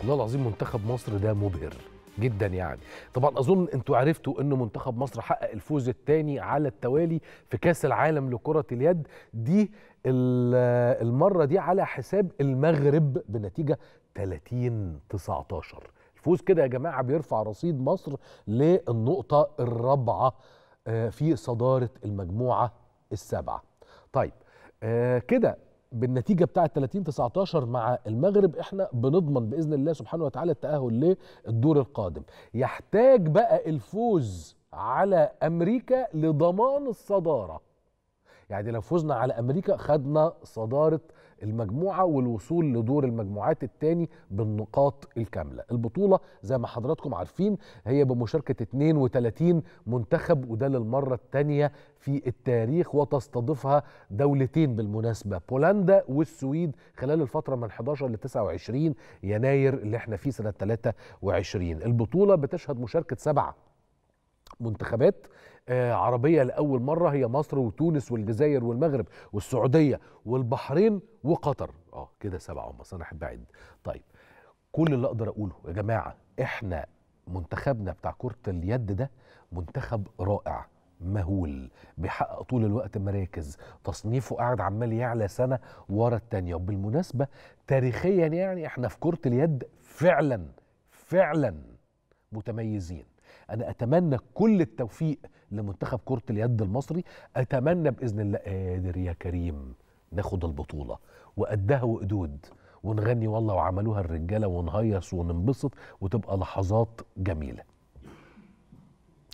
والله العظيم منتخب مصر ده مبهر جدا يعني طبعا اظن انتوا عرفتوا ان منتخب مصر حقق الفوز الثاني على التوالي في كاس العالم لكره اليد دي المره دي على حساب المغرب بنتيجه 30 19 الفوز كده يا جماعه بيرفع رصيد مصر للنقطه الرابعه آه، في صداره المجموعه السابعه طيب آه، كده بالنتيجه بتاعه 30 19 مع المغرب احنا بنضمن باذن الله سبحانه وتعالى التاهل للدور القادم يحتاج بقى الفوز على امريكا لضمان الصداره يعني لو فزنا على امريكا خدنا صداره المجموعه والوصول لدور المجموعات الثاني بالنقاط الكامله البطوله زي ما حضراتكم عارفين هي بمشاركه 32 منتخب وده للمره الثانيه في التاريخ وتستضيفها دولتين بالمناسبه بولندا والسويد خلال الفتره من 11 ل 29 يناير اللي احنا فيه سنه 23 البطوله بتشهد مشاركه سبعه منتخبات آه، عربيه لاول مره هي مصر وتونس والجزائر والمغرب والسعوديه والبحرين وقطر اه كده سبعه هم انا احب اعد طيب كل اللي اقدر اقوله يا جماعه احنا منتخبنا بتاع كره اليد ده منتخب رائع مهول بيحقق طول الوقت مراكز تصنيفه قاعد عمال يعلى سنه ورا التانيه وبالمناسبه تاريخيا يعني احنا في كره اليد فعلا فعلا متميزين انا اتمنى كل التوفيق لمنتخب كره اليد المصري اتمنى باذن الله قادر يا كريم ناخد البطوله وقدها وقدود ونغني والله وعملوها الرجاله ونهيص وننبسط وتبقى لحظات جميله